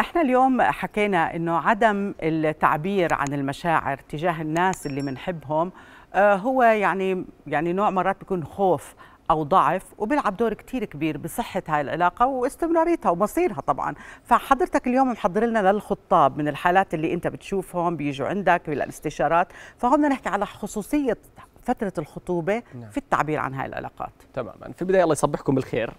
احنا اليوم حكينا انه عدم التعبير عن المشاعر تجاه الناس اللي بنحبهم آه، هو يعني يعني نوع مرات بيكون خوف او ضعف وبيلعب دور كثير كبير بصحه هاي العلاقه واستمراريتها ومصيرها طبعا فحضرتك اليوم محضر لنا للخطاب من الحالات اللي انت بتشوفهم بيجوا عندك بالاستشارات فهون نحكي على خصوصيه فتره الخطوبه نعم. في التعبير عن هاي العلاقات تماما في البدايه الله يصبحكم بالخير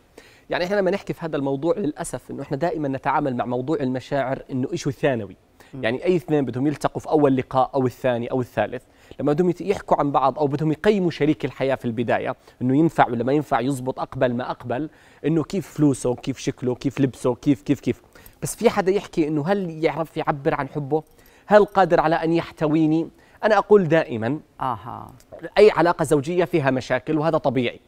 يعني احنا لما نحكي في هذا الموضوع للاسف انه احنا دائما نتعامل مع موضوع المشاعر انه شيء ثانوي م. يعني اي اثنين بدهم يلتقوا في اول لقاء او الثاني او الثالث لما بدهم يحكوا عن بعض او بدهم يقيموا شريك الحياه في البدايه انه ينفع ولا ما ينفع يزبط اقبل ما اقبل انه كيف فلوسه كيف شكله كيف لبسه كيف كيف كيف بس في حدا يحكي انه هل يعرف يعبر عن حبه هل قادر على ان يحتويني أنا أقول دائما آها. أي علاقة زوجية فيها مشاكل وهذا طبيعي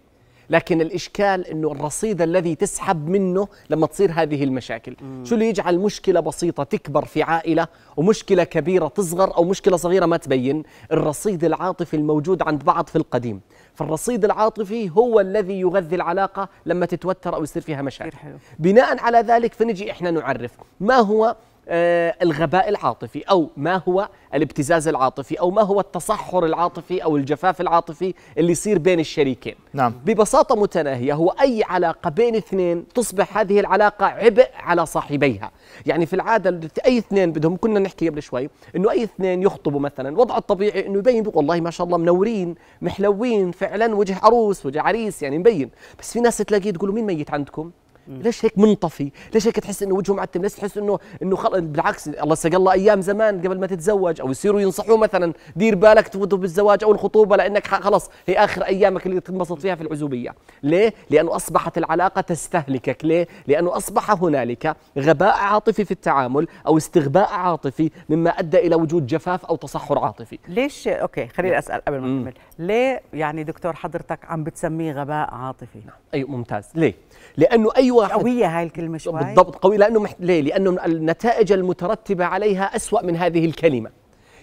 لكن الإشكال أنه الرصيد الذي تسحب منه لما تصير هذه المشاكل مم. شو اللي يجعل مشكلة بسيطة تكبر في عائلة ومشكلة كبيرة تصغر أو مشكلة صغيرة ما تبين الرصيد العاطفي الموجود عند بعض في القديم فالرصيد العاطفي هو الذي يغذي العلاقة لما تتوتر أو يصير فيها مشاكل بناء على ذلك فنجي إحنا نعرف ما هو آه، الغباء العاطفي او ما هو الابتزاز العاطفي او ما هو التصحر العاطفي او الجفاف العاطفي اللي يصير بين الشريكين نعم. ببساطه متناهيه هو اي علاقه بين اثنين تصبح هذه العلاقه عبء على صاحبيها يعني في العاده اي اثنين بدهم كنا نحكي قبل شوي انه اي اثنين يخطبوا مثلا وضع الطبيعي انه يبين والله ما شاء الله منورين محلوين فعلا وجه عروس وجه عريس يعني مبين بس في ناس تلاقيه تقولوا مين ميت عندكم ليش هيك منطفي ليش هيك تحس انه وجهه معتم ليش تحس انه انه خل... بالعكس الله سقى الله ايام زمان قبل ما تتزوج او يصيروا ينصحوه مثلا دير بالك تفوتوا بالزواج او الخطوبه لانك خلص هي اخر ايامك اللي تنبسط فيها في العزوبيه ليه لانه اصبحت العلاقه تستهلكك ليه لانه اصبح هنالك غباء عاطفي في التعامل او استغباء عاطفي مما ادى الى وجود جفاف او تصحر عاطفي ليش اوكي خليني نعم. اسال قبل ما اكمل ليه يعني دكتور حضرتك عم بتسميه غباء عاطفي نعم اي أيوه ممتاز ليه لانه اي واحد قوية هاي الكلمة شوي بالضبط قوية لأنه محت... ليه؟ لأنه النتائج المترتبة عليها أسوأ من هذه الكلمة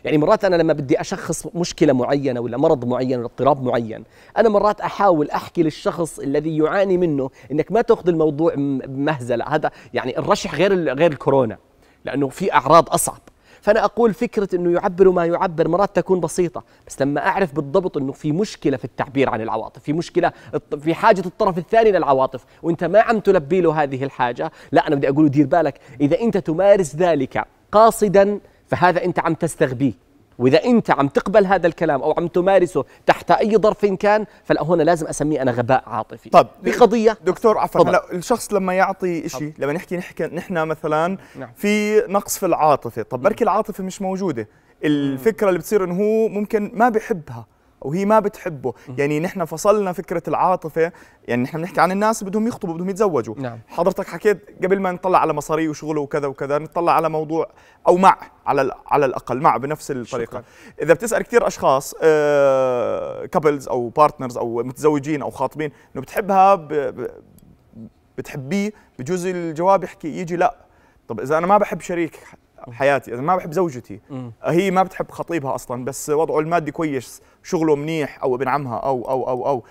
يعني مرات أنا لما بدي أشخص مشكلة معينة ولا مرض معين ولا اضطراب معين أنا مرات أحاول أحكي للشخص الذي يعاني منه إنك ما تأخذ الموضوع بمهزلة هذا يعني الرشح غير غير الكورونا لأنه في أعراض أصعب فأنا أقول فكرة أنه يعبر ما يعبر مرات تكون بسيطة بس لما أعرف بالضبط أنه في مشكلة في التعبير عن العواطف في مشكلة في حاجة الطرف الثاني للعواطف وأنت ما عم تلبي له هذه الحاجة لا أنا بدي أقول دير بالك إذا أنت تمارس ذلك قاصدا فهذا أنت عم تستغبيه واذا انت عم تقبل هذا الكلام او عم تمارسه تحت اي ظرف كان فلا هنا لازم اسميه انا غباء عاطفي طب بقضيه دكتور عفوا الشخص لما يعطي شيء لما نحكي نحكي نحن مثلا نعم. في نقص في العاطفه طب نعم. بركي العاطفه مش موجوده الفكره اللي بتصير انه هو ممكن ما بحبها وهي ما بتحبه يعني نحن فصلنا فكره العاطفه يعني نحن بنحكي عن الناس بدهم يخطبوا بدهم يتزوجوا نعم. حضرتك حكيت قبل ما نطلع على مصاري وشغله وكذا وكذا نطلع على موضوع او مع على على الاقل مع بنفس الطريقه شكرا. اذا بتسال كثير اشخاص كابلز آه، او بارتنرز او متزوجين او خاطبين انه بتحبها بتحبيه بجوز الجواب يحكي يجي لا طب اذا انا ما بحب شريك حياتي انا ما بحب زوجتي مم. هي ما بتحب خطيبها اصلا بس وضعه المادي كويس شغله منيح او ابن عمها او او او او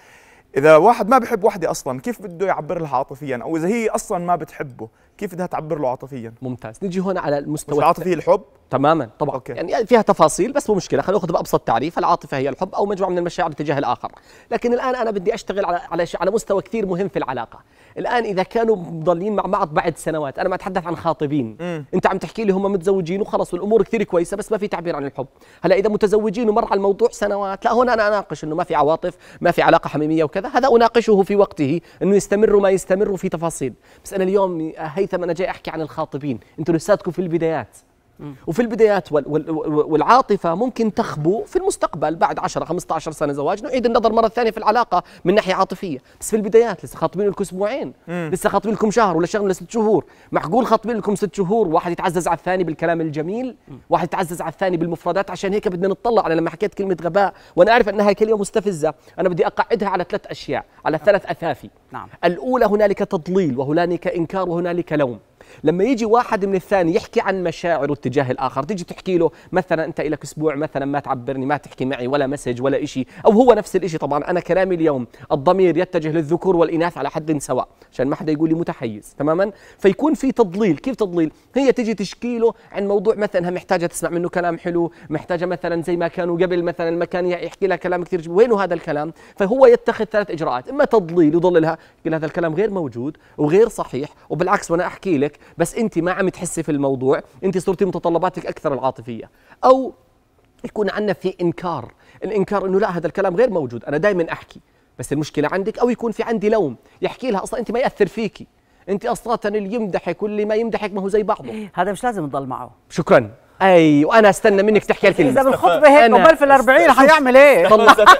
اذا واحد ما بحب وحده اصلا كيف بده يعبر لها عاطفيا او اذا هي اصلا ما بتحبه كيف بدها تعبر له عاطفيا ممتاز نجي هون على المستوى العاطفي الحب تماما طبعا أوكي. يعني فيها تفاصيل بس مو مشكله خلينا ناخذ بابسط تعريف العاطفه هي الحب او مجموعه من المشاعر تجاه الاخر لكن الان انا بدي اشتغل على على على مستوى كثير مهم في العلاقه الان اذا كانوا مضلين مع بعض بعد سنوات انا ما اتحدث عن خاطبين م. انت عم تحكي لي هم متزوجين وخلص والامور كثير كويسه بس ما في تعبير عن الحب هلا اذا متزوجين ومر على الموضوع سنوات لا هون انا اناقش انه ما في عواطف ما في علاقه حميميه وكذا هذا اناقشه في وقته انه يستمر ما يستمر في تفاصيل بس انا اليوم هيثم انا جاي احكي عن الخاطبين انتم لساتكم في البدايات وفي البدايات والعاطفة ممكن تخبو في المستقبل بعد 10 15 سنة زواج نعيد النظر مرة ثانية في العلاقة من ناحية عاطفية بس في البدايات لسه خاطبين لكم أسبوعين لسه خاطبين لكم شهر ولا شهر ولا ست شهور معقول خاطبين لكم ست شهور واحد يتعزز على الثاني بالكلام الجميل واحد يتعزز على الثاني بالمفردات عشان هيك بدنا نتطلع أنا لما حكيت كلمة غباء وأنا أعرف أنها كلمة مستفزة أنا بدي أقعدها على ثلاث أشياء على ثلاث أثاثي نعم. الأولى هنالك تضليل وهنالك إنكار وهنالك لوم لما يجي واحد من الثاني يحكي عن مشاعره تجاه الاخر تيجي تحكي له مثلا انت لك اسبوع مثلا ما تعبرني ما تحكي معي ولا مسج ولا شيء او هو نفس الشيء طبعا انا كلامي اليوم الضمير يتجه للذكور والاناث على حد سواء عشان ما حدا يقول لي متحيز تماما فيكون في تضليل كيف تضليل هي تيجي تشكي له عن موضوع مثلا انها محتاجه تسمع منه كلام حلو محتاجه مثلا زي ما كانوا قبل مثلا المكان يحكي لها كلام كثير وينه هذا الكلام فهو يتخذ ثلاث اجراءات اما تضليل يضللها يقول هذا الكلام غير موجود وغير صحيح وبالعكس وانا احكي لك بس انت ما عم تحسي في الموضوع انت صرتي متطلباتك اكثر العاطفيه او يكون عندنا في انكار الانكار انه لا هذا الكلام غير موجود انا دائما احكي بس المشكله عندك او يكون في عندي لوم يحكي لها اصلا انت ما ياثر فيكي انت اصلا اللي يمدحك واللي ما يمدحك ما هو زي بعضه هذا مش لازم نضل معه شكرا ايوه انا استنى منك تحكي الكلمه اذا بالخطبه هيك قبل في ال40 حيعمل ايه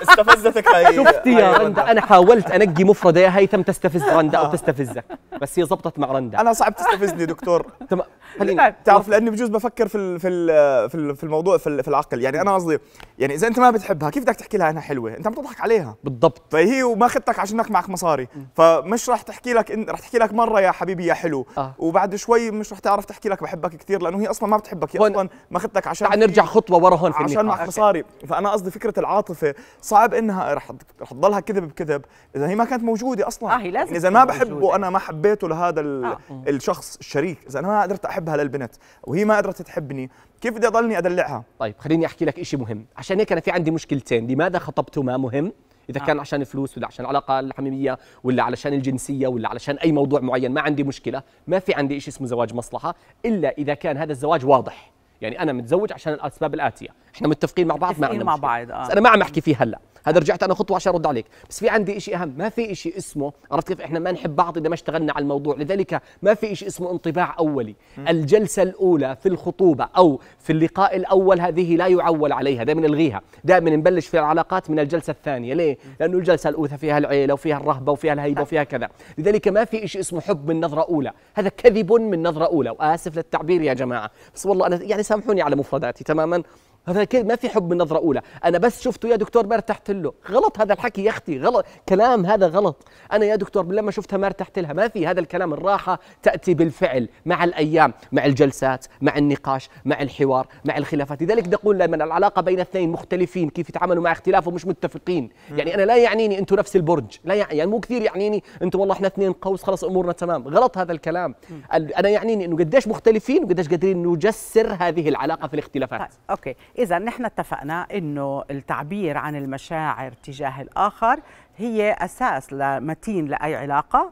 استفزتك هي شفت يا رندا انا حاولت انقي مفرده يا هيثم تستفز رندا او آه. تستفزك بس هي زبطت مع رندا انا صعب تستفزني دكتور تمام طيب. تعرف لاني بجوز بفكر في في في الموضوع في العقل يعني انا قصدي يعني اذا انت ما بتحبها كيف بدك تحكي لها انها حلوه انت عم تضحك عليها بالضبط فهي وما خدتك عشانك معك مصاري فمش رح تحكي لك إن رح تحكي لك مره يا حبيبي يا حلو آه. وبعد شوي مش رح تعرف تحكي لك بحبك كثير لانه هي اصلا ما بتحبك هي اصلا ما خدتك عشان تعال نرجع خطوه ورا هون في عشان معك مصاري فانا قصدي فكره العاطفه صعب انها رح رح تضلها كذب بكذب اذا هي ما كانت موجوده اصلا آه هي لازم يعني اذا ما بحبه موجودة. انا ما حبيته لهذا آه. الشخص الشريك اذا انا ما قدرت احبها للبنت وهي ما قدرت تحبني كيف بدي اضلني ادلعها طيب خليني احكي لك شيء مهم عشان هيك انا في عندي مشكلتين لماذا خطبتما مهم اذا آه. كان عشان فلوس ولا عشان العلاقه الحميميه ولا علشان الجنسيه ولا علشان اي موضوع معين ما عندي مشكله ما في عندي شيء اسمه زواج مصلحه الا اذا كان هذا الزواج واضح يعني انا متزوج عشان الاسباب الاتيه احنا متفقين مع بعض متفقين مع بعض آه. انا ما عم احكي فيه هلا هذا رجعت انا خطوه عشان ارد عليك بس في عندي شيء اهم ما في شيء اسمه عرفت كيف احنا ما نحب بعض اذا ما اشتغلنا على الموضوع لذلك ما في شيء اسمه انطباع اولي م. الجلسه الاولى في الخطوبه او في اللقاء الاول هذه لا يعول عليها دائما نلغيها دائما نبلش في العلاقات من الجلسه الثانيه ليه لانه الجلسه الاولى فيها العيله وفيها الرهبه وفيها الهيبه وفيها كذا لذلك ما في شيء اسمه حب من نظره اولى هذا كذب من نظره اولى واسف للتعبير يا جماعه بس والله انا يعني سامحوني على مفرداتي تماما هذا كده ما في حب من نظره اولى انا بس شفته يا دكتور ما ارتحت له غلط هذا الحكي يا اختي غلط كلام هذا غلط انا يا دكتور لما شفتها ما ارتحت لها ما في هذا الكلام الراحه تاتي بالفعل مع الايام مع الجلسات مع النقاش مع الحوار مع الخلافات لذلك نقول لما العلاقه بين اثنين مختلفين كيف يتعاملوا مع اختلافهم مش متفقين يعني انا لا يعنيني انتم نفس البرج لا يعني مو كثير يعنيني انتم والله احنا اثنين قوس خلاص امورنا تمام غلط هذا الكلام انا يعنيني انه قديش مختلفين وقديش قادرين نجسر هذه العلاقه في الاختلافات طيب، اوكي إذا نحن اتفقنا أنه التعبير عن المشاعر تجاه الآخر هي أساس لمتين لأي علاقة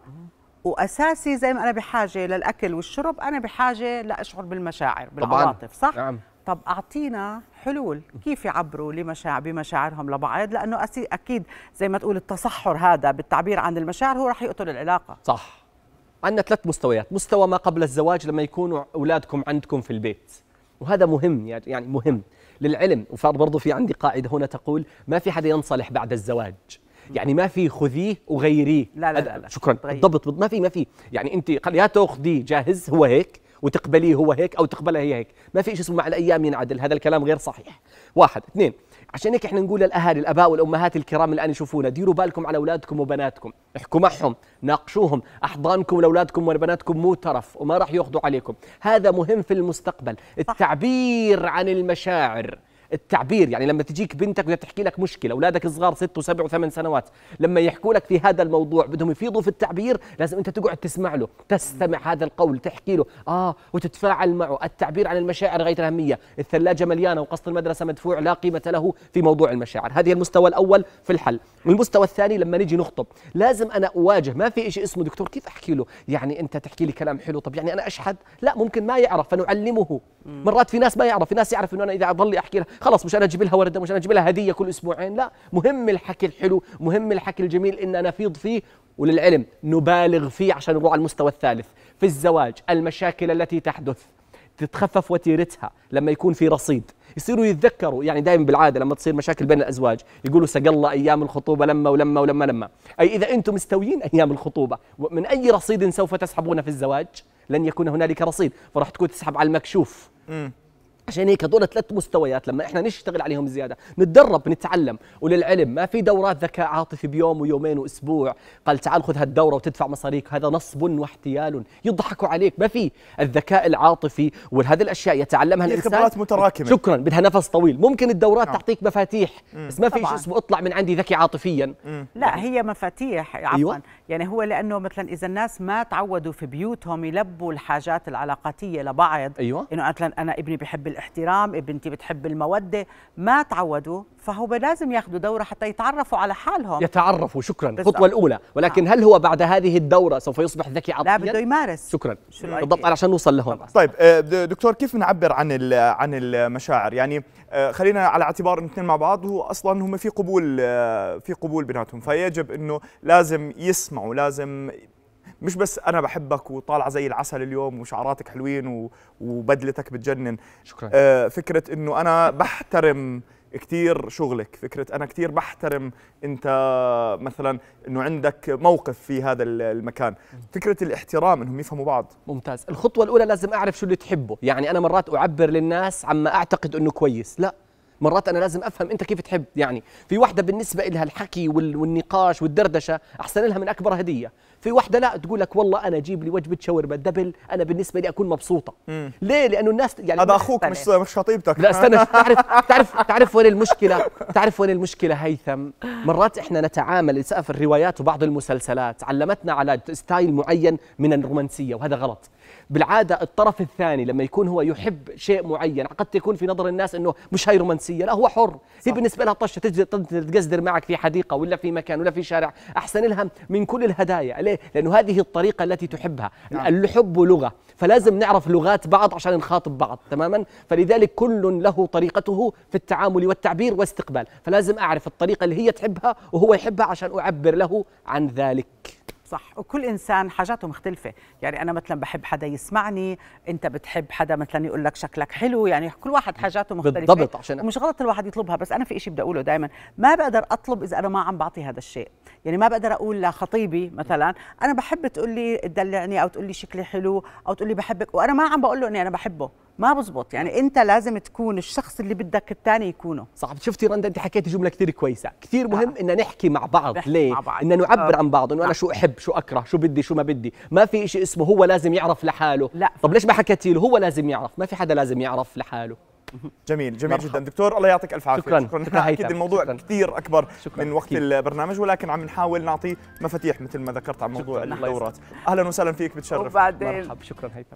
وأساسي زي ما أنا بحاجة للأكل والشرب أنا بحاجة لأشعر بالمشاعر بالعواطف صح؟ نعم. طب أعطينا حلول كيف يعبروا لمشاعر بمشاعرهم لبعض لأنه أكيد زي ما تقول التصحر هذا بالتعبير عن المشاعر هو رح يقتل العلاقة صح عندنا ثلاث مستويات مستوى ما قبل الزواج لما يكونوا أولادكم عندكم في البيت وهذا مهم يعني مهم للعلم وصار برضو في عندي قاعدة هنا تقول ما في حدا ينصلح بعد الزواج يعني ما في خذيه وغيريه لا لا, لا, لا. شكرا طيب. بالضبط ما في ما في يعني انت يا تاخذيه جاهز هو هيك وتقبليه هو هيك او تقبلها هي هيك ما في شيء اسمه مع الايام ينعدل هذا الكلام غير صحيح واحد اثنين عشان هيك احنا نقول للاهالي الاباء والامهات الكرام الان يشوفونا ديروا بالكم على اولادكم وبناتكم احكوا معهم ناقشوهم احضانكم لاولادكم وبناتكم مو ترف وما راح ياخذوا عليكم هذا مهم في المستقبل التعبير عن المشاعر التعبير يعني لما تجيك بنتك وهي تحكي لك مشكله اولادك الصغار ست وسبع وثمان سنوات لما يحكوا لك في هذا الموضوع بدهم يفيضوا في التعبير لازم انت تقعد تسمع له تستمع هذا القول تحكي له اه وتتفاعل معه التعبير عن المشاعر غير الاهميه الثلاجه مليانه وقسط المدرسه مدفوع لا قيمه له في موضوع المشاعر هذه المستوى الاول في الحل المستوى الثاني لما نيجي نخطب لازم انا اواجه ما في شيء اسمه دكتور كيف احكي له يعني انت تحكي لي كلام حلو طب يعني انا اشحد لا ممكن ما يعرف فنعلمه مرات في ناس ما يعرف في ناس يعرف انه انا اذا اضل احكي لها خلاص مش انا اجيب لها ورده مش انا اجيب لها هديه كل اسبوعين لا مهم الحكي الحلو مهم الحكي الجميل ان نفيض فيه وللعلم نبالغ فيه عشان نروح على المستوى الثالث في الزواج المشاكل التي تحدث تتخفف وتيرتها لما يكون في رصيد يصيروا يتذكروا يعني دائما بالعاده لما تصير مشاكل بين الازواج يقولوا سق الله ايام الخطوبه لما ولما ولما لما اي اذا انتم مستويين ايام الخطوبه من اي رصيد سوف تسحبون في الزواج لن يكون هنالك رصيد فراح تكون تسحب على المكشوف عشان هيك هدول ثلاث مستويات لما احنا نشتغل عليهم زياده نتدرب نتعلم وللعلم ما في دورات ذكاء عاطفي بيوم ويومين واسبوع قال تعال خذ هالدوره وتدفع مصاريك هذا نصب واحتيال يضحكوا عليك ما في الذكاء العاطفي وهذه الاشياء يتعلمها الانسان خبرات متراكمه شكرا بدها نفس طويل ممكن الدورات نعم. تعطيك مفاتيح مم. بس ما في شيء اسمه اطلع من عندي ذكي عاطفيا مم. لا هي مفاتيح عفوا أيوة. يعني هو لانه مثلا اذا الناس ما تعودوا في بيوتهم يلبوا الحاجات العلاقاتيه لبعض ايوه انه مثلا انا ابني بحب الاحترام بنتي بتحب المودة ما تعودوا فهو لازم ياخذوا دورة حتى يتعرفوا على حالهم يتعرفوا شكرا الخطوة الأولى ولكن آه. هل هو بعد هذه الدورة سوف يصبح ذكي عاطفيا؟ لا بده يمارس شكرا بالضبط علشان نوصل لهون طيب آه، دكتور كيف نعبر عن عن المشاعر يعني آه، خلينا على اعتبار الاثنين مع بعض هو اصلا هم في قبول آه، في قبول بيناتهم فيجب انه لازم يسمعوا لازم مش بس انا بحبك وطالعه زي العسل اليوم وشعراتك حلوين وبدلتك بتجنن شكرا آه فكره انه انا بحترم كثير شغلك فكرة أنا كثير بحترم أنت مثلا أنه عندك موقف في هذا المكان فكرة الاحترام أنهم يفهموا بعض ممتاز الخطوة الأولى لازم أعرف شو اللي تحبه يعني أنا مرات أعبر للناس عما أعتقد أنه كويس لا مرات انا لازم افهم انت كيف تحب يعني في وحده بالنسبه لها الحكي والنقاش والدردشه احسن لها من اكبر هديه في واحده لا تقول لك والله انا اجيب لي وجبه شاورما دبل انا بالنسبه لي اكون مبسوطه مم. ليه لانه الناس يعني هذا اخوك مش مش خطيبتك لا استنى تعرف تعرف تعرف وين المشكله تعرف وين المشكله هيثم مرات احنا نتعامل للاسف الروايات وبعض المسلسلات علمتنا على ستايل معين من الرومانسيه وهذا غلط بالعاده الطرف الثاني لما يكون هو يحب شيء معين قد تكون في نظر الناس انه مش هاي رومانسيه لا هو حر هي بالنسبه لها طشه تقصدر معك في حديقه ولا في مكان ولا في شارع احسن لها من كل الهدايا ليه؟ لأنه هذه الطريقة التي تحبها نعم. الحب لغة فلازم نعرف لغات بعض عشان نخاطب بعض تماما فلذلك كل له طريقته في التعامل والتعبير واستقبال فلازم أعرف الطريقة اللي هي تحبها وهو يحبها عشان أعبر له عن ذلك صح وكل انسان حاجاته مختلفه يعني انا مثلا بحب حدا يسمعني انت بتحب حدا مثلا يقول لك شكلك حلو يعني كل واحد حاجاته مختلفه بالضبط عشان مش غلط الواحد يطلبها بس انا في شيء بدي اقوله دائما ما بقدر اطلب اذا انا ما عم بعطي هذا الشيء يعني ما بقدر اقول لخطيبي مثلا انا بحب تقول لي تدلعني او تقول لي شكلي حلو او تقول لي بحبك وانا ما عم بقول له اني انا بحبه ما بزبط يعني انت لازم تكون الشخص اللي بدك الثاني يكونه صح شفتي رندا انت حكيتي جمله كثير كويسه كثير آه. مهم آه. ان نحكي مع بعض ليه مع بعض. ان نعبر آه. عن بعض انه آه. انا شو احب شو اكره شو بدي شو ما بدي ما في شيء اسمه هو لازم يعرف لحاله لا طب ليش ما حكيتي له هو لازم يعرف ما في حدا لازم يعرف لحاله جميل جميل مرحب. جدا دكتور الله يعطيك الف عافيه شكرا شكرا, شكرا. اكيد الموضوع شكرا. كثير اكبر شكرا. من وقت كيف. البرنامج ولكن عم نحاول نعطي مفاتيح مثل ما ذكرت عن موضوع الدورات اهلا وسهلا فيك بتشرف مرحب شكرا هيثم